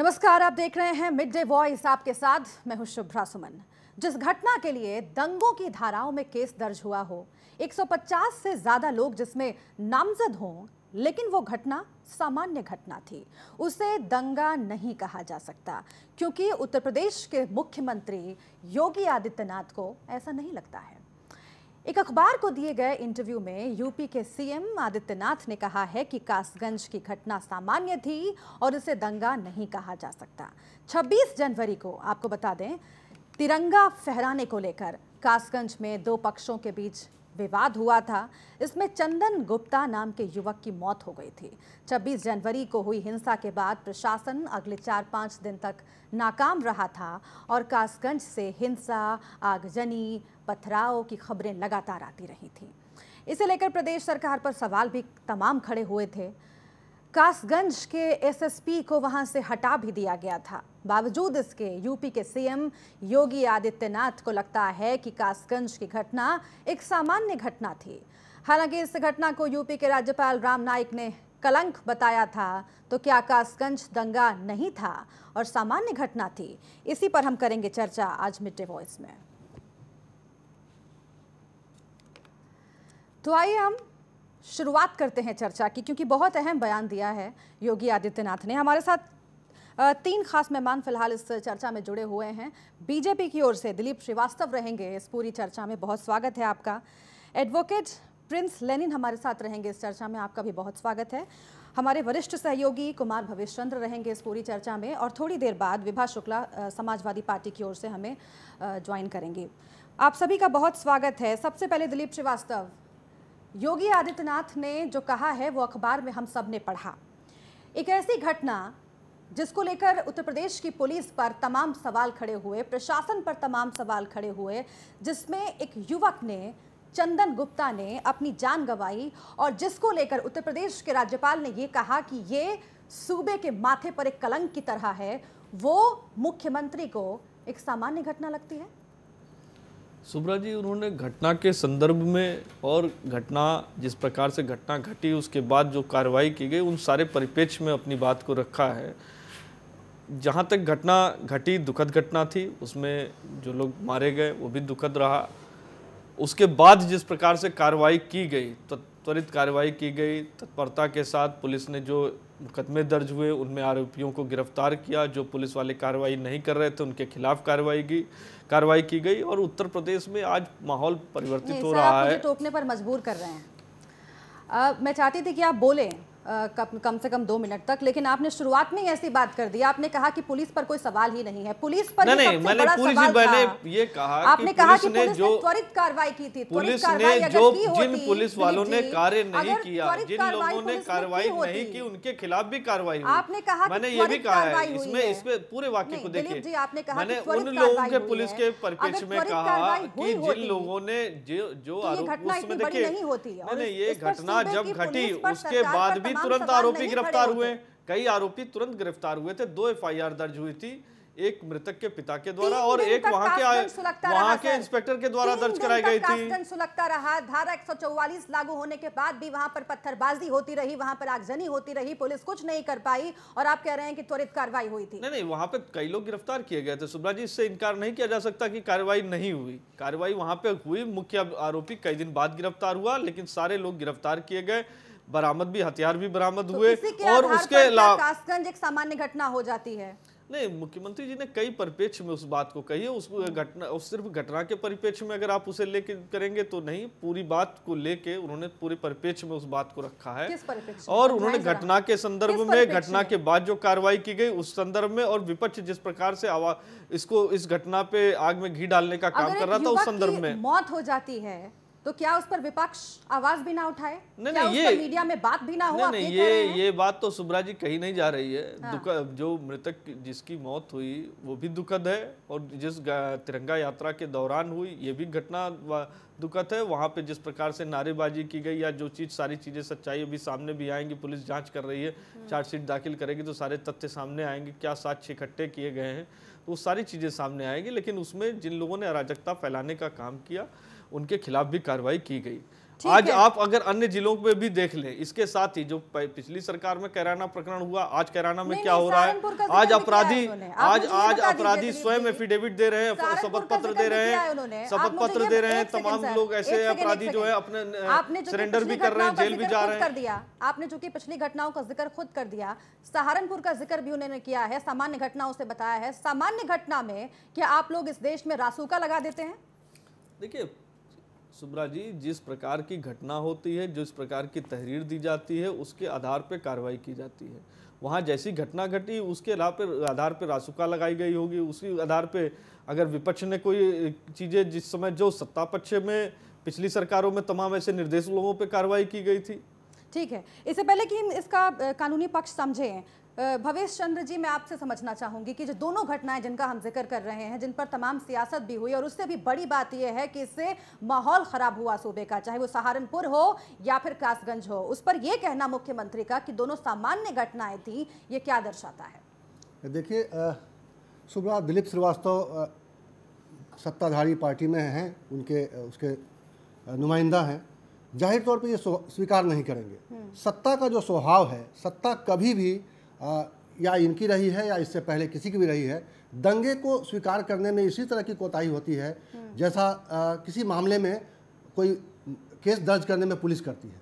नमस्कार आप देख रहे हैं मिड डे वॉइस आपके साथ मैं हूं शुभ्रा सुमन जिस घटना के लिए दंगों की धाराओं में केस दर्ज हुआ हो 150 से ज़्यादा लोग जिसमें नामजद हों लेकिन वो घटना सामान्य घटना थी उसे दंगा नहीं कहा जा सकता क्योंकि उत्तर प्रदेश के मुख्यमंत्री योगी आदित्यनाथ को ऐसा नहीं लगता है एक अखबार को दिए गए इंटरव्यू में यूपी के सीएम आदित्यनाथ ने कहा है कि कासगंज की घटना सामान्य थी और इसे दंगा नहीं कहा जा सकता 26 जनवरी को आपको बता दें तिरंगा फहराने को लेकर कासगंज में दो पक्षों के बीच विवाद हुआ था इसमें चंदन गुप्ता नाम के युवक की मौत हो गई थी 26 जनवरी को हुई हिंसा के बाद प्रशासन अगले चार पाँच दिन तक नाकाम रहा था और कासगंज से हिंसा आगजनी पथराव की खबरें लगातार आती रही थी इसे लेकर प्रदेश सरकार पर सवाल भी तमाम खड़े हुए थे कासगंज के एसएसपी को वहां से हटा भी दिया गया था बावजूद इसके यूपी के सीएम योगी आदित्यनाथ को लगता है कि कासगंज की घटना एक सामान्य घटना थी हालांकि इस घटना को यूपी के राज्यपाल राम नाइक ने कलंक बताया था तो क्या कासगंज दंगा नहीं था और सामान्य घटना थी इसी पर हम करेंगे चर्चा आज मिड डे वॉइस में तो आइए हम शुरुआत करते हैं चर्चा की क्योंकि बहुत अहम बयान दिया है योगी आदित्यनाथ ने हमारे साथ तीन खास मेहमान फिलहाल इस चर्चा में जुड़े हुए हैं बीजेपी की ओर से दिलीप श्रीवास्तव रहेंगे इस पूरी चर्चा में बहुत स्वागत है आपका एडवोकेट प्रिंस लेनिन हमारे साथ रहेंगे इस चर्चा में आपका भी बहुत स्वागत है हमारे वरिष्ठ सहयोगी कुमार भवेश चंद्र रहेंगे इस पूरी चर्चा में और थोड़ी देर बाद विभा शुक्ला समाजवादी पार्टी की ओर से हमें ज्वाइन करेंगे आप सभी का बहुत स्वागत है सबसे पहले दिलीप श्रीवास्तव योगी आदित्यनाथ ने जो कहा है वो अखबार में हम सब ने पढ़ा एक ऐसी घटना जिसको लेकर उत्तर प्रदेश की पुलिस पर तमाम सवाल खड़े हुए प्रशासन पर तमाम सवाल खड़े हुए जिसमें एक युवक ने चंदन गुप्ता ने अपनी जान गंवाई और जिसको लेकर उत्तर प्रदेश के राज्यपाल ने ये कहा कि ये सूबे के माथे पर एक कलंक की तरह है वो मुख्यमंत्री को एक सामान्य घटना लगती है सुब्रा जी उन्होंने घटना के संदर्भ में और घटना जिस प्रकार से घटना घटी उसके बाद जो कार्रवाई की गई उन सारे परिपेक्ष में अपनी बात को रखा है जहाँ तक घटना घटी दुखद घटना थी उसमें जो लोग मारे गए वो भी दुखद रहा उसके बाद जिस प्रकार से कार्रवाई की गई तो त्वरित कार्रवाई की गई तत्परता के साथ पुलिस ने जो मुकदमे दर्ज हुए उनमें आरोपियों को गिरफ्तार किया जो पुलिस वाले कार्रवाई नहीं कर रहे थे उनके खिलाफ कार्रवाई की कार्रवाई की गई और उत्तर प्रदेश में आज माहौल परिवर्तित हो रहा है टोकने पर मजबूर कर रहे हैं आ, मैं चाहती थी कि आप बोलें कम, कम से कम दो मिनट तक लेकिन आपने शुरुआत में ऐसी बात कर दी आपने कहा कि पुलिस पर कोई सवाल ही नहीं है पुलिस पर नहीं, नहीं, मैंने पुलिस मैंने ये कहा आपने कहा कि जो त्वरित कार्रवाई की थी पुलिस ने जो जिन पुलिस वालों ने कार्य नहीं किया जिन लोगों ने कार्रवाई नहीं की उनके खिलाफ भी कार्रवाई आपने कहा मैंने ये भी कहा है इसमें इसमें पूरे वाक्य को देखिए आपने कहा मैंने उन लोगों के पुलिस के परिपेक्ष में कहा कि जिन लोगों तो ने जो आरोप उसमें देखिए नहीं ये घटना जब घटी उसके बाद भी तुरंत आरोपी गिरफ्तार हुए कई आरोपी तुरंत गिरफ्तार हुए थे दो एफआईआर दर्ज हुई थी एक मृतक के पिता के द्वारा और एक वहां के वहां के इंस्पेक्टर के द्वारा दर्ज कराई गई थी सुलगता रहा धारा एक लागू होने के बाद भी वहां पर पत्थरबाजी होती रही वहां पर आगजनी होती रही पुलिस कुछ नहीं कर पाई और आप कह रहे हैं कि त्वरित कार्रवाई हुई थी नहीं नहीं वहां पे कई लोग गिरफ्तार किए गए थे सुब्रा जी इससे इनकार नहीं किया जा सकता की कार्रवाई नहीं हुई कार्रवाई वहां पे हुई मुख्य आरोपी कई दिन बाद गिरफ्तार हुआ लेकिन सारे लोग गिरफ्तार किए गए बरामद भी हथियार भी बरामद तो हुए और उसके अलावा एक सामान्य घटना हो जाती है नहीं मुख्यमंत्री जी ने कई परिपेक्ष में उस बात को कही है उस घटना उस सिर्फ घटना के परिपेक्ष में अगर आप उसे लेके करेंगे तो नहीं पूरी बात को लेके उन्होंने पूरे परिपेक्ष में उस बात को रखा है किस और उन्होंने घटना के संदर्भ में घटना के बाद जो कार्रवाई की गई उस संदर्भ में और विपक्ष जिस प्रकार से इसको इस घटना पे आग में घी डालने का काम कर रहा था उस संदर्भ में मौत हो जाती है तो क्या उस पर विपक्ष आवाज भी ना उठाए नहीं, क्या नहीं, उस पर मीडिया में बात भी ना हो नहीं, नहीं, ये ये बात तो सुब्रा जी कहीं नहीं जा रही है हाँ। दुख जो मृतक जिसकी मौत हुई वो भी दुखद है और जिस तिरंगा यात्रा के दौरान हुई ये भी घटना दुखद है वहाँ पे जिस प्रकार से नारेबाजी की गई या जो चीज़ सारी चीज़ें सच्चाई अभी सामने भी आएंगी पुलिस जाँच कर रही है हाँ। चार्जशीट दाखिल करेगी तो सारे तथ्य सामने आएंगे क्या साक्ष्य इकट्ठे किए गए हैं तो वो सारी चीज़ें सामने आएंगी लेकिन उसमें जिन लोगों ने अराजकता फैलाने का काम किया उनके खिलाफ भी कार्रवाई की गई आज आप अगर अन्य जिलों में भी देख लें इसके साथ ही जो पिछली सरकार में कैराना प्रकरण हुआ आज कैराना में क्या हो रहा है आज अपराधी आज आज अपराधी स्वयं एफिडेविट दे रहे हैं शपथ पत्र दे रहे हैं शपथ पत्र दे रहे हैं तमाम लोग ऐसे अपराधी जो है अपने सरेंडर भी कर रहे हैं जेल भी जा रहे हैं आपने चूंकि पिछली घटनाओं का जिक्र खुद कर दिया सहारनपुर का जिक्र भी उन्होंने किया है सामान्य घटनाओं से बताया है सामान्य घटना में क्या आप लोग इस देश में रासूका लगा देते हैं देखिए सुब्रा जी जिस प्रकार की घटना होती है जिस प्रकार की तहरीर दी जाती है उसके आधार पर कार्रवाई की जाती है वहाँ जैसी घटना घटी उसके पर आधार पर रासुका लगाई गई होगी उसी आधार पर अगर विपक्ष ने कोई चीज़ें जिस समय जो सत्ता पक्ष में पिछली सरकारों में तमाम ऐसे निर्देश लोगों पर कार्रवाई की गई थी ठीक है इससे पहले कि हम इसका कानूनी पक्ष समझे भवेश चंद्र जी मैं आपसे समझना चाहूंगी कि जो दोनों घटनाएं जिनका हम जिक्र कर रहे हैं जिन पर तमाम सियासत भी हुई और उससे भी बड़ी बात यह है कि इससे माहौल खराब हुआ सूबे का चाहे वो सहारनपुर हो या फिर कासगंज हो उस पर यह कहना मुख्यमंत्री का कि दोनों सामान्य घटनाएं थी ये क्या दर्शाता है देखिए सुबह दिलीप श्रीवास्तव सत्ताधारी पार्टी में हैं उनके उसके नुमाइंदा हैं जाहिर तौर पर ये स्वीकार नहीं करेंगे हम्म। सत्ता का जो स्वभाव है सत्ता कभी भी या इनकी रही है या इससे पहले किसी की भी रही है दंगे को स्वीकार करने में इसी तरह की कोताही होती है जैसा आ, किसी मामले में कोई केस दर्ज करने में पुलिस करती है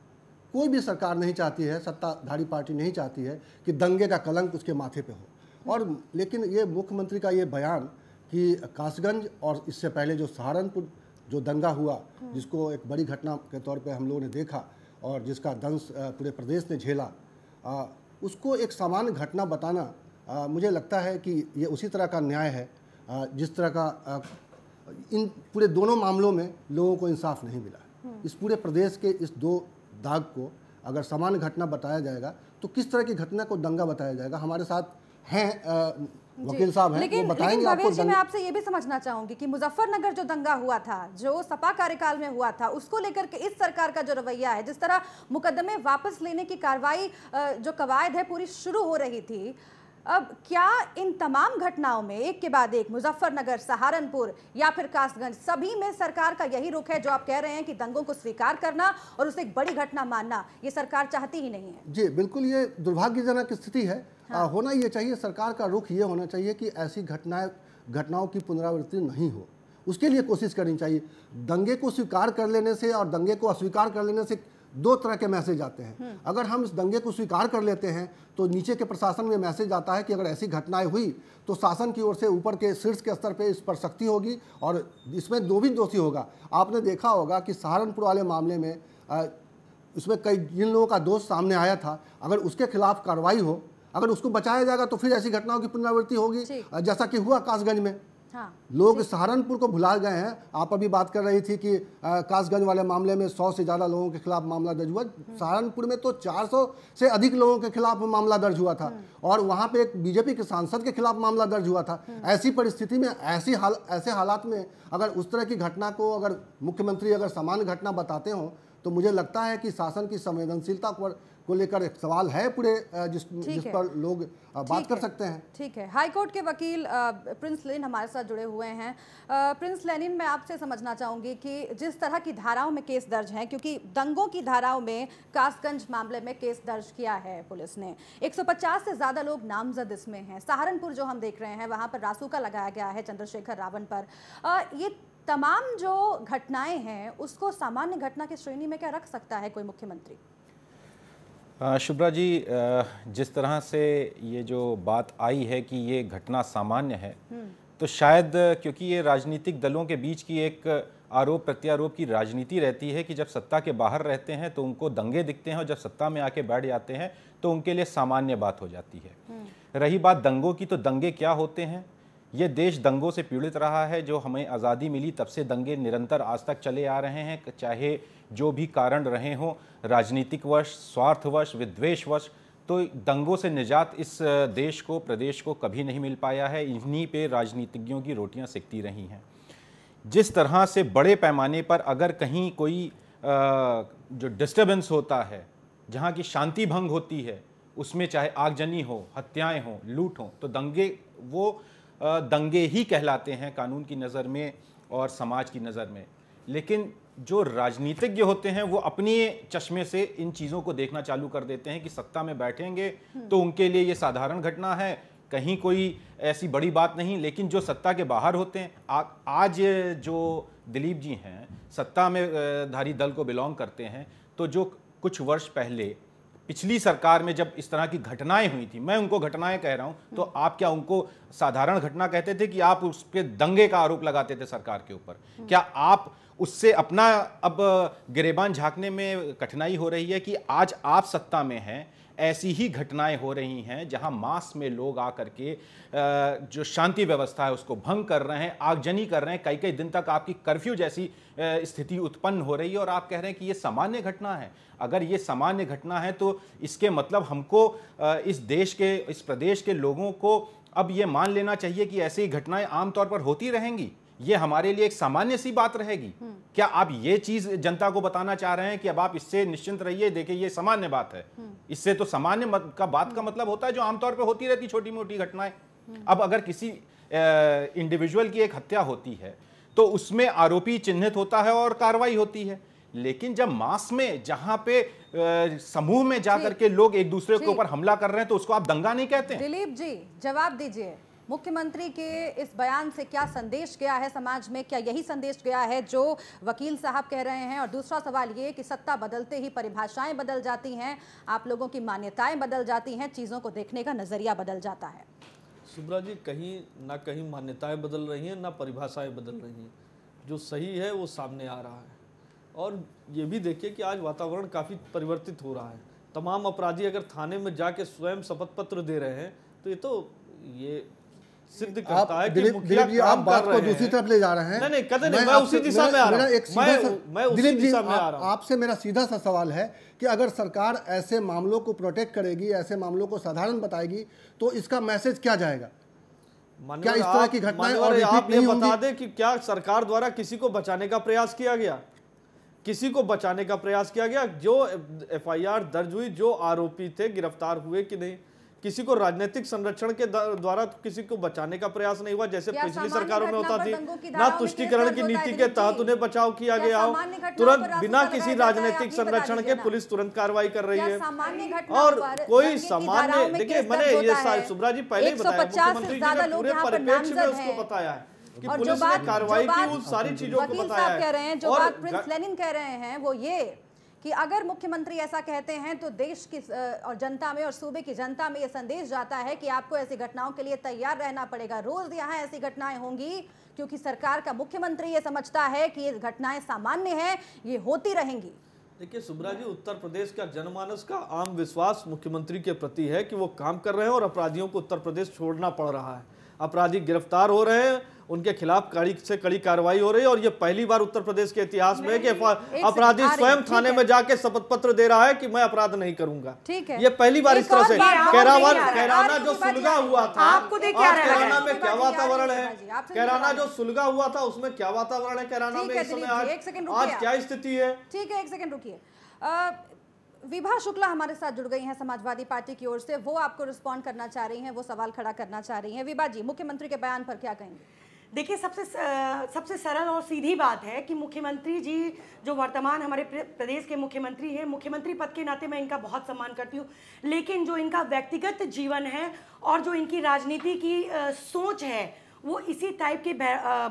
कोई भी सरकार नहीं चाहती है सत्ताधारी पार्टी नहीं चाहती है कि दंगे का कलंक उसके माथे पे हो और लेकिन ये मुख्यमंत्री का ये बयान कि कासगंज और इससे पहले जो सहारनपुर जो दंगा हुआ जिसको एक बड़ी घटना के तौर पे हम लोगों ने देखा और जिसका दंश पूरे प्रदेश ने झेला उसको एक सामान्य घटना बताना आ, मुझे लगता है कि ये उसी तरह का न्याय है आ, जिस तरह का आ, इन पूरे दोनों मामलों में लोगों को इंसाफ नहीं मिला इस पूरे प्रदेश के इस दो दाग को अगर सामान्य घटना बताया जाएगा तो किस तरह की घटना को दंगा बताया जाएगा हमारे साथ हैं वकील साहब हैं लेकिन, वो बताएंगे लेकिन आपको जी दंग... मैं आपसे ये भी समझना चाहूंगी कि मुजफ्फरनगर जो दंगा हुआ था जो सपा कार्यकाल में हुआ था उसको लेकर के इस सरकार का जो रवैया है जिस तरह मुकदमे वापस लेने की कार्रवाई जो कवायद है पूरी शुरू हो रही थी अब क्या इन तमाम घटनाओं में एक के बाद एक मुजफ्फरनगर सहारनपुर या फिर कासगंज सभी में सरकार का यही रुख है जो आप कह रहे हैं कि दंगों को स्वीकार करना और उसे एक बड़ी घटना मानना ये सरकार चाहती ही नहीं है जी बिल्कुल ये दुर्भाग्यजनक स्थिति है हाँ। आ, होना ये चाहिए सरकार का रुख ये होना चाहिए कि ऐसी घटनाएं घटनाओं की पुनरावृत्ति नहीं हो उसके लिए कोशिश करनी चाहिए दंगे को स्वीकार कर लेने से और दंगे को अस्वीकार कर लेने से दो तरह के मैसेज आते हैं हम्म। अगर हम इस दंगे को स्वीकार कर लेते हैं तो नीचे के प्रशासन में मैसेज आता है कि अगर ऐसी घटनाएं हुई तो शासन की ओर से ऊपर के शीर्ष के स्तर पे इस पर सख्ती होगी और इसमें दो भी दोषी होगा आपने देखा होगा कि सहारनपुर वाले मामले में इसमें कई जिन लोगों का दोष सामने आया था अगर उसके खिलाफ कार्रवाई हो अगर उसको बचाया जाएगा तो फिर ऐसी घटनाओं की पुनरावृत्ति होगी जैसा कि हुआ कासगंज में हाँ। लोग सहारनपुर को भुला गए हैं आप अभी बात कर रही थी कि कासगंज वाले मामले में सौ से ज़्यादा लोगों के खिलाफ मामला दर्ज हुआ सहारनपुर में तो 400 से अधिक लोगों के खिलाफ मामला दर्ज हुआ था और वहां पे एक बीजेपी के सांसद के खिलाफ मामला दर्ज हुआ था ऐसी परिस्थिति में ऐसी हाल ऐसे हालात में अगर उस तरह की घटना को अगर मुख्यमंत्री अगर समान घटना बताते हों तो मुझे लगता है कि शासन की संवेदनशीलता पर को लेकर एक सवाल है पूरे जिस जिस पर लोग बात कर सकते हैं ठीक है हाई कोर्ट के वकील प्रिंस लेनिन हमारे साथ जुड़े हुए हैं प्रिंस लेनिन मैं आपसे समझना चाहूंगी कि जिस तरह की धाराओं में केस दर्ज हैं क्योंकि दंगों की धाराओं में कासगंज मामले में केस दर्ज किया है पुलिस ने 150 से ज़्यादा लोग नामजद इसमें हैं सहारनपुर जो हम देख रहे हैं वहां पर रासू लगाया गया है चंद्रशेखर रावण पर ये तमाम जो घटनाएं हैं उसको सामान्य घटना की श्रेणी में क्या रख सकता है कोई मुख्यमंत्री शुभ्रा जी जिस तरह से ये जो बात आई है कि ये घटना सामान्य है हम्म। तो शायद क्योंकि ये राजनीतिक दलों के बीच की एक आरोप प्रत्यारोप की राजनीति रहती है कि जब सत्ता के बाहर रहते हैं तो उनको दंगे दिखते हैं और जब सत्ता में आके बैठ जाते हैं तो उनके लिए सामान्य बात हो जाती है हम्म। रही बात दंगों की तो दंगे क्या होते हैं ये देश दंगों से पीड़ित रहा है जो हमें आज़ादी मिली तब से दंगे निरंतर आज तक चले आ रहे हैं चाहे जो भी कारण रहे हों राजनीतिक वश स्वार्थवश विद्वेश वश तो दंगों से निजात इस देश को प्रदेश को कभी नहीं मिल पाया है इन्हीं पे राजनीतिज्ञों की रोटियां सिकती रही हैं जिस तरह से बड़े पैमाने पर अगर कहीं कोई जो डिस्टर्बेंस होता है जहाँ की शांति भंग होती है उसमें चाहे आगजनी हो हत्याएं हों लूट हों तो दंगे वो दंगे ही कहलाते हैं कानून की नज़र में और समाज की नज़र में लेकिन जो राजनीतिज्ञ होते हैं वो अपने चश्मे से इन चीज़ों को देखना चालू कर देते हैं कि सत्ता में बैठेंगे हम्म। तो उनके लिए ये साधारण घटना है कहीं कोई ऐसी बड़ी बात नहीं लेकिन जो सत्ता के बाहर होते हैं आ, आज जो दिलीप जी हैं सत्ता में धारी दल को बिलोंग करते हैं तो जो कुछ वर्ष पहले पिछली सरकार में जब इस तरह की घटनाएं हुई थी मैं उनको घटनाएं कह रहा हूं तो आप क्या उनको साधारण घटना कहते थे कि आप उस पर दंगे का आरोप लगाते थे सरकार के ऊपर क्या आप उससे अपना अब गिरेबान झांकने में कठिनाई हो रही है कि आज आप सत्ता में हैं ऐसी ही घटनाएं हो रही हैं जहां मास में लोग आकर के जो शांति व्यवस्था है उसको भंग कर रहे हैं आगजनी कर रहे हैं कई कई दिन तक आपकी कर्फ्यू जैसी स्थिति उत्पन्न हो रही है और आप कह रहे हैं कि ये सामान्य घटना है अगर ये सामान्य घटना है तो इसके मतलब हमको इस देश के इस प्रदेश के लोगों को अब ये मान लेना चाहिए कि ऐसी घटनाएं आमतौर पर होती रहेंगी ये हमारे लिए एक सामान्य सी बात रहेगी हम्म। क्या आप ये चीज जनता को बताना चाह रहे हैं कि अब आप इससे निश्चिंत रहिए देखिए ये सामान्य बात है हम्म। इससे तो सामान्य का बात का हम्म। मतलब होता है जो आमतौर पर होती रहती छोटी मोटी घटनाएं अब अगर किसी इंडिविजुअल की एक हत्या होती है तो उसमें आरोपी चिन्हित होता है और कार्रवाई होती है लेकिन जब मास में जहां पे समूह में जाकर के लोग एक दूसरे के ऊपर हमला कर रहे हैं तो उसको आप दंगा नहीं कहते दिलीप जी जवाब दीजिए मुख्यमंत्री के इस बयान से क्या संदेश गया है समाज में क्या यही संदेश गया है जो वकील साहब कह रहे हैं और दूसरा सवाल ये कि सत्ता बदलते ही परिभाषाएं बदल जाती हैं आप लोगों की मान्यताएं बदल जाती हैं चीज़ों को देखने का नज़रिया बदल जाता है सुब्रा जी कहीं ना कहीं मान्यताएं बदल रही हैं ना परिभाषाएं बदल रही हैं जो सही है वो सामने आ रहा है और ये भी देखिए कि आज वातावरण काफ़ी परिवर्तित हो रहा है तमाम अपराधी अगर थाने में जाके स्वयं शपथ पत्र दे रहे हैं तो ये तो ये सिद्ध करता है कि मुखिया दूसरी तरफ ले जा रहे हैं नहीं नहीं मैं, उसी दिशा में आ रहा आपसे मेरा सीधा सा सवाल है कि अगर सरकार ऐसे मामलों को प्रोटेक्ट करेगी ऐसे मामलों को साधारण बताएगी तो इसका मैसेज क्या जाएगा क्या इस तरह की घटनाएं और आप ये बता दें कि क्या सरकार द्वारा किसी को बचाने का प्रयास किया गया किसी को बचाने का प्रयास किया गया जो एफआईआर दर्ज हुई जो आरोपी थे गिरफ्तार हुए कि नहीं किसी को राजनीतिक संरक्षण के द्वारा किसी को बचाने का प्रयास नहीं हुआ जैसे पिछली सरकारों में होता थी ना तुष्टिकरण की नीति के तहत उन्हें बचाव किया गया तुरंत बिना किसी राजनीतिक संरक्षण के पुलिस तुरंत कार्रवाई कर रही है और कोई सामान्य देखिए मैंने ये सुब्रा जी पहले मुख्यमंत्री जी ने पूरे परिपेक्ष में उसको बताया है कि और जो बात कार्रवाई की उन सारी चीजों को बताया है कह रहे हैं जो बात प्रिंस लेनिन कह रहे हैं वो ये कि अगर मुख्यमंत्री ऐसा कहते हैं तो देश की और जनता में और सूबे की जनता में यह संदेश जाता है कि आपको ऐसी घटनाओं के लिए तैयार रहना पड़ेगा रोज यहां ऐसी घटनाएं होंगी क्योंकि सरकार का मुख्यमंत्री ये समझता है कि ये घटनाएं सामान्य है ये होती रहेंगी देखिए सुब्रा जी उत्तर प्रदेश का जनमानस का आम विश्वास मुख्यमंत्री के प्रति है कि वो काम कर रहे हैं और अपराधियों को उत्तर प्रदेश छोड़ना पड़ रहा है अपराधी गिरफ्तार हो रहे हैं उनके खिलाफ कड़ी से कड़ी कार्रवाई हो रही है और ये पहली बार उत्तर प्रदेश के इतिहास में कि अपराधी स्वयं थाने में जाके शपथ पत्र दे रहा है कि मैं अपराध नहीं करूंगा ठीक है ये पहली बार इस तरह से कैरावन कैराना जो सुलगा हुआ था कैराना में क्या वातावरण है कैराना जो सुलगा हुआ था उसमें क्या वातावरण है कैराना में आज क्या स्थिति है ठीक है एक सेकंड रुकी विभा शुक्ला हमारे साथ जुड़ गई हैं समाजवादी पार्टी की ओर से वो आपको रिस्पॉन्ड करना चाह रही हैं वो सवाल खड़ा करना चाह रही हैं विभा जी मुख्यमंत्री के बयान पर क्या कहेंगे देखिए सबसे सबसे सरल और सीधी बात है कि मुख्यमंत्री जी जो वर्तमान हमारे प्रदेश के मुख्यमंत्री हैं मुख्यमंत्री पद के नाते मैं इनका बहुत सम्मान करती हूँ लेकिन जो इनका व्यक्तिगत जीवन है और जो इनकी राजनीति की सोच है वो इसी टाइप के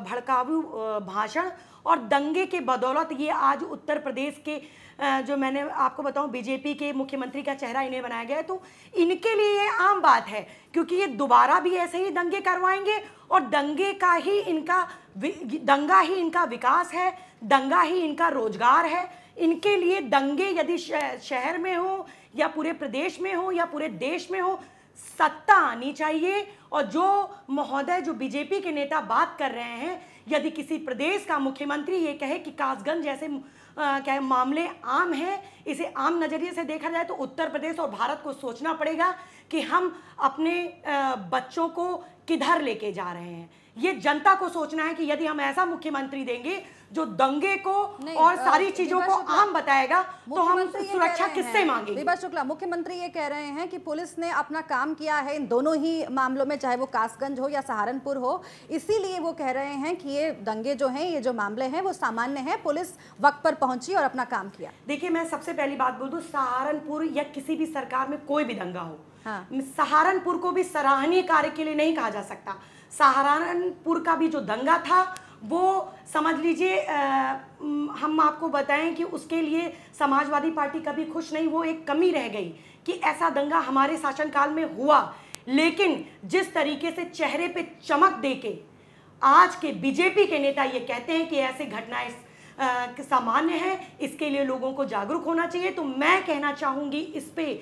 भड़कावू भाषण और दंगे के बदौलत ये आज उत्तर प्रदेश के जो मैंने आपको बताऊं बीजेपी के मुख्यमंत्री का चेहरा इन्हें बनाया गया है तो इनके लिए ये आम बात है क्योंकि ये दोबारा भी ऐसे ही दंगे करवाएंगे और दंगे का ही इनका दंगा ही इनका विकास है दंगा ही इनका रोजगार है इनके लिए दंगे यदि शहर में हो या पूरे प्रदेश में हो या पूरे देश में हो सत्ता आनी चाहिए और जो महोदय जो बीजेपी के नेता बात कर रहे हैं यदि किसी प्रदेश का मुख्यमंत्री ये कहे कि कासगंज जैसे आ, क्या मामले आम हैं इसे आम नज़रिए से देखा जाए तो उत्तर प्रदेश और भारत को सोचना पड़ेगा कि हम अपने बच्चों को किधर लेके जा रहे हैं ये जनता को सोचना है कि यदि हम ऐसा मुख्यमंत्री देंगे जो दंगे को और सारी चीजों को आम बताएगा तो हम सुरक्षा किससे मांगेंगे विभा शुक्ला मुख्यमंत्री ये कह रहे हैं कि पुलिस ने अपना काम किया है इन दोनों ही मामलों में चाहे वो कासगंज हो या सहारनपुर हो इसीलिए वो कह रहे हैं कि ये दंगे जो है ये जो मामले हैं वो सामान्य है पुलिस वक्त पर पहुंची और अपना काम किया देखिये मैं सबसे पहली बात बोल दू सहारनपुर या किसी भी सरकार में कोई भी दंगा हो हाँ। सहारनपुर को भी सराहनीय कार्य के लिए नहीं कहा जा सकता सहारनपुर का भी जो दंगा था वो समझ लीजिए हम आपको बताएं कि उसके लिए समाजवादी पार्टी कभी खुश नहीं वो एक कमी रह गई कि ऐसा दंगा हमारे शासनकाल में हुआ लेकिन जिस तरीके से चेहरे पे चमक देके आज के बीजेपी के नेता ये कहते हैं कि ऐसे घटनाएं सामान्य है इसके लिए लोगों को जागरूक होना चाहिए तो मैं कहना चाहूँगी इस पर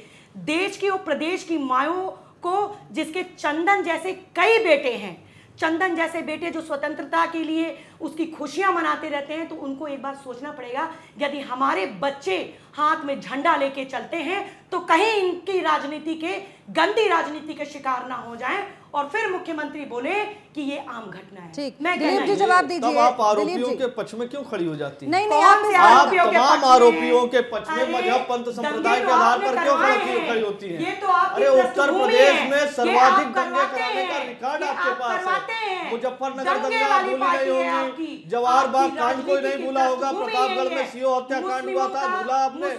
देश की और प्रदेश की माओ को जिसके चंदन जैसे कई बेटे हैं चंदन जैसे बेटे जो स्वतंत्रता के लिए उसकी खुशियां मनाते रहते हैं तो उनको एक बार सोचना पड़ेगा यदि हमारे बच्चे हाथ में झंडा लेके चलते हैं तो कहीं इनकी राजनीति के गंदी राजनीति के शिकार ना हो जाएं और फिर मुख्यमंत्री बोले कि ये आम घटना है ठीक मैं दिलीप जी जवाब दीजिए आप आरोपियों के पक्ष में क्यों खड़ी हो जाती नहीं नहीं आप तमाम आरोपियों के पक्ष में मजहब पंथ संप्रदाय तो के आधार पर क्यों खड़ी होती है ये तो आप अरे उत्तर प्रदेश में सर्वाधिक दंगे कराने का रिकॉर्ड आपके पास है मुजफ्फरनगर दंगा भूली गई होगी जवाहर बाग कांड कोई नहीं भूला होगा प्रतापगढ़ में सीओ हत्याकांड हुआ था भूला आपने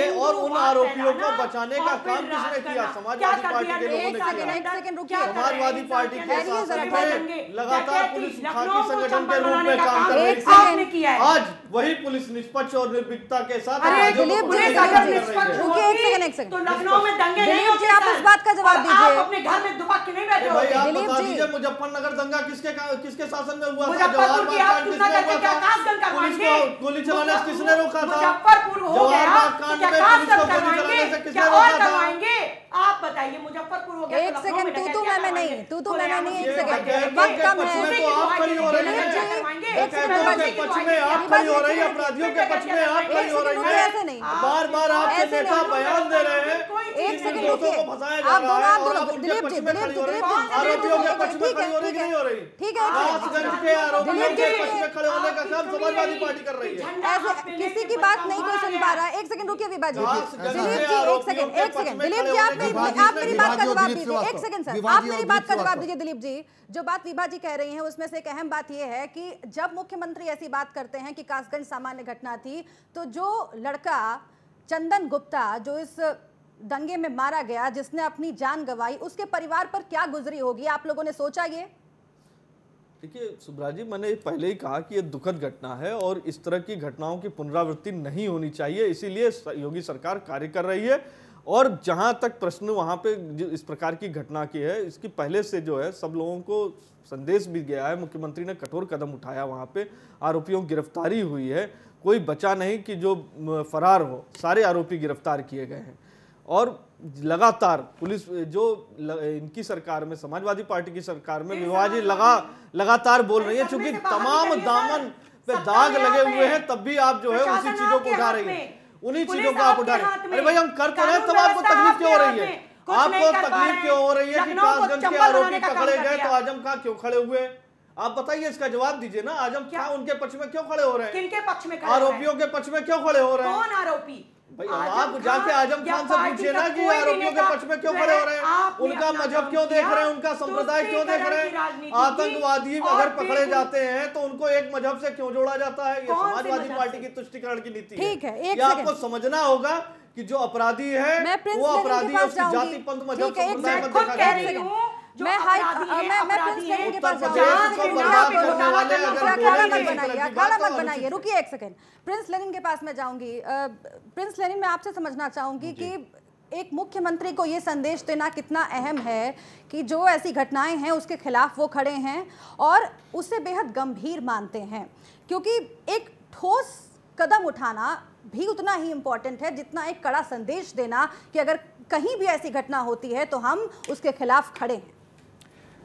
ये और उन आरोपियों को बचाने का काम किसने किया समाजवादी पार्टी के लोगों ने किया समाजवादी पार्टी के साथ लगातार पुलिस संगठन के रूप में काम कर रही है आज वही पुलिस निष्पक्ष और निर्भीकता के साथ अरे पुलिस अगर निष्पक्ष एक सेकंड एक सेकंड तो लखनऊ में दंगे नहीं होते आप बात का जवाब दीजिए आप अपने घर में दुबक के नहीं बैठे हो आप मुजफ्फरनगर दंगा किसके किसके शासन में हुआ था जवाहर कांड किसने गोली चलाने से किसने रोका था मुजफ्फरपुर हो गया कांड तो में पुलिस को गोली चलाने से किसने रोका था आप बताइए मुजफ्फरपुर हो गया एक सेकंड तो तू तू तो मैं मैं नहीं तू तू मैं मैं नहीं एक सेकंड वक्त कम है तो के पक्ष में आप हो रही है अपराधियों के पक्ष में आप खड़ी हो रही है बार बार आपके नेता बयान दे रहे हैं एक सेकंड आप दिलीप जी दिलीप जी दिलीप जी ठीक है समाजवादी पार्टी कर रही है किसी की तो बात नहीं कोई सुन पा रहा है एक सेकंड रुकिए दिलीप जी एक सेकंड एक सेकंड दिलीप जी आप मेरी आप मेरी बात का जवाब दीजिए एक सेकंड सर आप मेरी बात का जवाब दीजिए दिलीप जी जो बात विभाजी कह रही है उसमें से एक अहम बात यह है कि जब मुख्यमंत्री ऐसी बात करते हैं कि कासगंज सामान्य घटना थी तो जो लड़का चंदन गुप्ता जो इस दंगे में मारा गया जिसने अपनी जान गवाई उसके परिवार पर क्या गुजरी होगी आप लोगों ने सोचा ये देखिए सुब्रा जी मैंने पहले ही कहा कि ये दुखद घटना है और इस तरह की घटनाओं की पुनरावृत्ति नहीं होनी चाहिए इसीलिए योगी सरकार कार्य कर रही है और जहां तक प्रश्न वहां पे इस प्रकार की घटना की है इसकी पहले से जो है सब लोगों को संदेश भी गया है मुख्यमंत्री ने कठोर कदम उठाया वहां पे आरोपियों की गिरफ्तारी हुई है कोई बचा नहीं कि जो फरार हो सारे आरोपी गिरफ्तार किए गए हैं और लगातार पुलिस जो इनकी सरकार में समाजवादी पार्टी की सरकार में विभाजी लगा लगातार बोल रही है चूंकि तमाम दामन पे दाग लगे हुए हैं तब भी आप जो है उसी चीजों को उठा रही है उन्हीं चीजों को आप उठा रहे हैं अरे भाई हम कर तो रहे तब आपको तकलीफ क्यों हो रही है आपको तकलीफ क्यों हो रही है कि कासगंज के आरोपी पकड़े गए तो आजम कहा क्यों खड़े हुए आप बताइए इसका जवाब दीजिए ना आज हम क्या उनके पक्ष में क्यों खड़े हो रहे हैं किनके पक्ष में आरोपियों के पक्ष में क्यों खड़े हो रहे हैं कौन आरोपी भाई आप जाके आजम खान से पूछिए ना कि आरोपियों के पक्ष में क्यों खड़े हो रहे हैं उनका मजहब क्यों देख रहे हैं उनका संप्रदाय क्यों देख रहे हैं आतंकवादी अगर पकड़े जाते हैं तो उनको एक मजहब से क्यों जोड़ा जाता है ये समाजवादी पार्टी की तुष्टिकरण की नीति ठीक है ये आपको समझना होगा कि जो अपराधी है वो अपराधी है उसकी जाति पंथ मजहब संप्रदाय मत देखा मैं मैं मैं के पास तो तो रुकिए एक सेकेंड प्रिंस लेनिन के पास मैं जाऊंगी प्रिंस लेनिन मैं आपसे समझना चाहूंगी कि एक मुख्यमंत्री को ये संदेश देना कितना अहम है कि जो ऐसी घटनाएं हैं उसके खिलाफ वो खड़े हैं और उसे बेहद गंभीर मानते हैं क्योंकि एक ठोस कदम उठाना भी उतना ही इम्पोर्टेंट है जितना एक कड़ा संदेश देना कि अगर कहीं भी ऐसी घटना होती है तो हम उसके खिलाफ खड़े हैं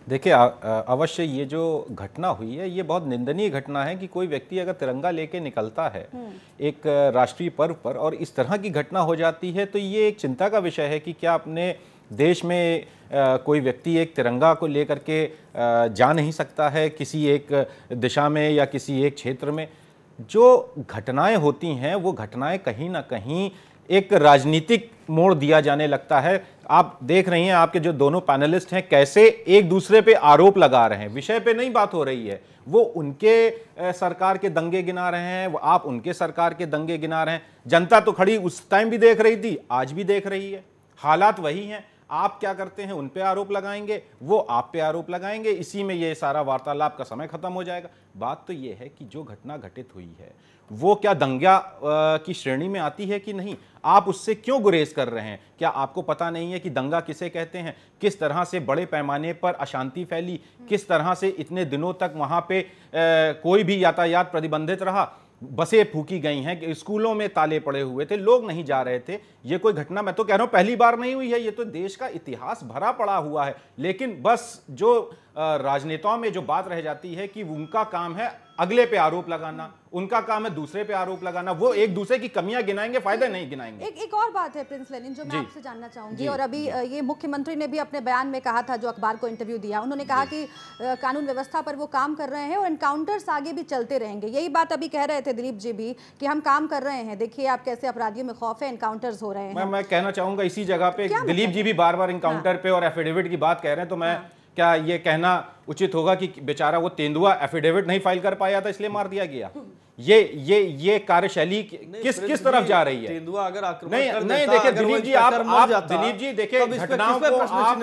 देखिए अवश्य ये जो घटना हुई है ये बहुत निंदनीय घटना है कि कोई व्यक्ति अगर तिरंगा लेके निकलता है हम्म। एक राष्ट्रीय पर्व पर और इस तरह की घटना हो जाती है तो ये एक चिंता का विषय है कि क्या अपने देश में कोई व्यक्ति एक तिरंगा को लेकर के जा नहीं सकता है किसी एक दिशा में या किसी एक क्षेत्र में जो घटनाएं होती हैं वो घटनाएं कहीं ना कहीं एक राजनीतिक मोड़ दिया जाने लगता है आप देख रही हैं आपके जो दोनों पैनलिस्ट हैं कैसे एक दूसरे पे आरोप लगा रहे हैं विषय पे नहीं बात हो रही है वो उनके सरकार के दंगे गिना रहे हैं वो आप उनके सरकार के दंगे गिना रहे हैं जनता तो खड़ी उस टाइम भी देख रही थी आज भी देख रही है हालात वही हैं आप क्या करते हैं उन पे आरोप लगाएंगे वो आप पे आरोप लगाएंगे इसी में ये सारा वार्तालाप का समय खत्म हो जाएगा बात तो ये है कि जो घटना घटित हुई है वो क्या दंग्या की श्रेणी में आती है कि नहीं आप उससे क्यों गुरेज कर रहे हैं क्या आपको पता नहीं है कि दंगा किसे कहते हैं किस तरह से बड़े पैमाने पर अशांति फैली किस तरह से इतने दिनों तक वहाँ पे कोई भी यातायात प्रतिबंधित रहा बसें फूकी गई हैं स्कूलों में ताले पड़े हुए थे लोग नहीं जा रहे थे ये कोई घटना मैं तो कह रहा हूँ पहली बार नहीं हुई है ये तो देश का इतिहास भरा पड़ा हुआ है लेकिन बस जो राजनेताओं में जो बात रह जाती है कि उनका काम है अगले पे आरोप लगाना उनका काम है दूसरे पे आरोप लगाना वो एक दूसरे की कमियां गिनाएंगे फायदे नहीं गिनाएंगे एक एक और बात है प्रिंस लेनिन जो मैं आपसे जानना चाहूंगी और अभी ये मुख्यमंत्री ने भी अपने बयान में कहा था जो अखबार को इंटरव्यू दिया उन्होंने कहा कि कानून व्यवस्था पर वो काम कर रहे हैं और इनकाउंटर्स आगे भी चलते रहेंगे यही बात अभी कह रहे थे दिलीप जी भी कि हम काम कर रहे हैं देखिए आप कैसे अपराधियों में खौफ है इनकाउंटर्स हो रहे हैं मैं कहना चाहूंगा इसी जगह पे दिलीप मतलब? जी भी बार बार इनकाउंटर हाँ। पे और एफिडेविट की बात कह रहे हैं तो मैं हाँ। क्या ये कहना उचित होगा कि बेचारा वो तेंदुआ एफिडेविट नहीं फाइल कर पाया था इसलिए मार दिया गया ये ये ये कार्यशैली किस किस तरफ जा रही है तेंदुआ अगर नहीं नहीं देखिए दिलीप जी आप आप दिलीप जी देखे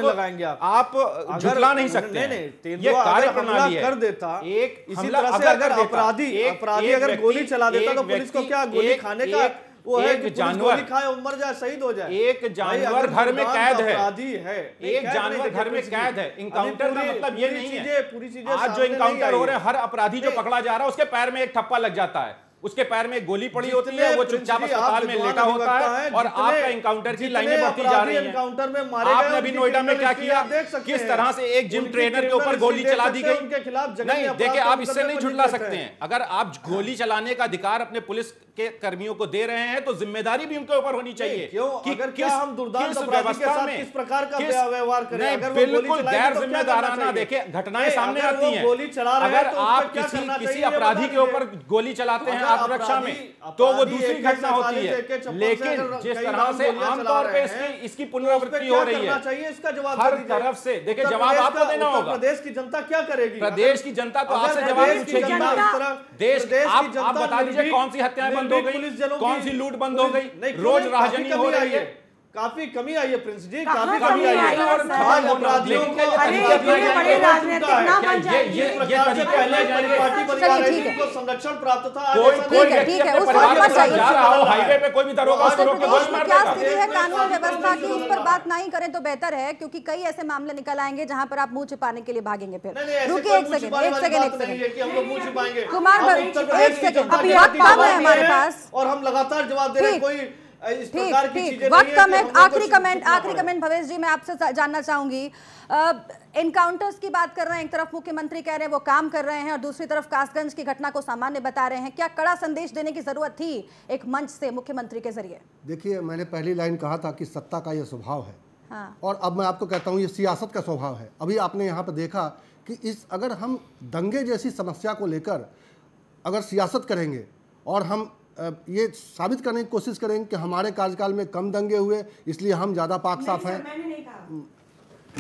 लगाएंगे आप झुकला नहीं सकते ये कार्यप्रणाली कर देता एक इसी तरह से अगर अपराधी अपराधी अगर गोली चला देता तो पुलिस को क्या गोली खाने का वो है कि जानवर खाए और मर जाए शहीद हो जाए एक जानवर घर में कैद है है एक जानवर घर में कैद है इनकाउंटर का मतलब ये नहीं है पूरी चीजें आज जो इनकाउंटर हो रहे हैं हर अपराधी जो पकड़ा जा रहा है उसके पैर में एक ठप्पा लग जाता है उसके पैर में गोली पड़ी होती है वो चुपचाप अस्पताल में लेटा होता है और आपका इनकाउंटर की लाइनें बढ़ती जा रही हैं इनकाउंटर में मारे आपने अभी नोएडा में क्या किया किस तरह से एक जिम ट्रेनर के ऊपर गोली चला दी गई उनके खिलाफ नहीं देखिए आप इससे नहीं झुटला सकते हैं अगर आप गोली चलाने का अधिकार अपने पुलिस के कर्मियों को दे रहे हैं तो जिम्मेदारी भी उनके ऊपर होनी चाहिए क्यों कि अगर किस, क्या हम दुर्दांत में किस प्रकार का व्यवहार करें अगर बिल्कुल तो गैर जिम्मेदाराना देखे घटनाएं सामने आती हैं गोली चला रहे अगर तो आप किसी किसी अपराधी के ऊपर गोली चलाते हैं आप रक्षा में तो वो दूसरी घटना होती है लेकिन जिस तरह से आमतौर पर इसकी तो पुनरावृत्ति हो रही है इसका जवाब हर तरफ से देखिए जवाब आपको देना होगा प्रदेश की जनता क्या करेगी प्रदेश की जनता तो आपसे जवाब देश आप बता दीजिए कौन सी हत्याएं बंद हो गई कौन सी लूट बंद हो गई रोज राहजनी हो रही है काफी कमी आई है प्रिंस जी काफी कमी आई है और खान अपराधियों के बड़े राजनीतिक ना बन जाए ये ये पहले पार्टी परिवार संरक्षण प्राप्त था कोई ठीक है उस पर हाईवे पे कोई भी दरोगा रोक के क्या स्थिति है कानून व्यवस्था की उस पर बात नहीं करें तो बेहतर है क्योंकि कई ऐसे मामले निकल आएंगे जहां पर आप मुंह छिपाने के लिए भागेंगे फिर रुकिए एक सेकंड एक सेकंड एक सेकंड कुमार एक सेकंड अभी वक्त कम है हमारे पास और हम लगातार जवाब दे रहे हैं कोई ठीक ठीक वक्त कम है आखिरी कमेंट आखिरी कमेंट भवेश जी मैं आपसे जानना चाहूंगी इनकाउंटर्स की बात कर रहे हैं एक तरफ मुख्यमंत्री कह रहे हैं वो काम कर रहे हैं और दूसरी तरफ कासगंज की घटना को सामान्य बता रहे हैं क्या कड़ा संदेश देने की जरूरत थी एक मंच से मुख्यमंत्री के जरिए देखिए मैंने पहली लाइन कहा था कि सत्ता का यह स्वभाव है हाँ। और अब मैं आपको कहता हूँ ये सियासत का स्वभाव है अभी आपने यहाँ पर देखा कि इस अगर हम दंगे जैसी समस्या को लेकर अगर सियासत करेंगे और हम ये साबित करने की कोशिश करेंगे कि हमारे कार्यकाल में कम दंगे हुए इसलिए हम ज़्यादा पाक साफ हैं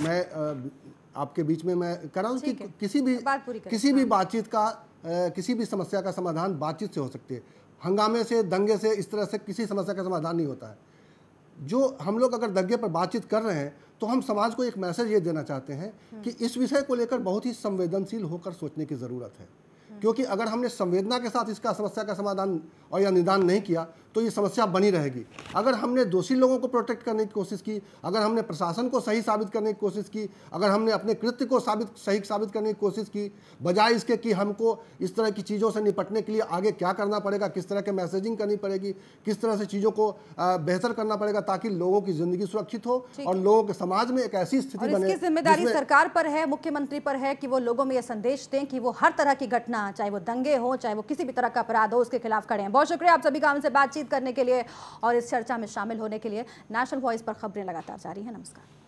मैं आपके बीच में मैं कह रहा हूँ कि किसी भी किसी भी हाँ। बातचीत का किसी भी समस्या का समाधान बातचीत से हो सकती है हंगामे से दंगे से इस तरह से किसी समस्या का समाधान नहीं होता है जो हम लोग अगर दंगे पर बातचीत कर रहे हैं तो हम समाज को एक मैसेज ये देना चाहते हैं हाँ। कि इस विषय को लेकर बहुत ही संवेदनशील होकर सोचने की ज़रूरत है हाँ। क्योंकि अगर हमने संवेदना के साथ इसका समस्या का समाधान और यह निदान नहीं किया तो ये समस्या बनी रहेगी अगर हमने दोषी लोगों को प्रोटेक्ट करने की कोशिश की अगर हमने प्रशासन को सही साबित करने की कोशिश की अगर हमने अपने कृत्य को साबित सही साबित करने की कोशिश की बजाय इसके कि हमको इस तरह की चीज़ों से निपटने के लिए आगे क्या करना पड़ेगा किस तरह के मैसेजिंग करनी पड़ेगी किस तरह से चीज़ों को बेहतर करना पड़ेगा ताकि लोगों की जिंदगी सुरक्षित हो और लोगों के समाज में एक ऐसी स्थिति बने जिम्मेदारी सरकार पर है मुख्यमंत्री पर है कि वो लोगों में यह संदेश दें कि वो हर तरह की घटना चाहे वो दंगे हो चाहे वो किसी भी तरह का अपराध हो उसके खिलाफ खड़े हैं बहुत शुक्रिया आप सभी का हमसे बातचीत करने के लिए और इस चर्चा में शामिल होने के लिए नेशनल वॉइस पर खबरें लगातार जारी है नमस्कार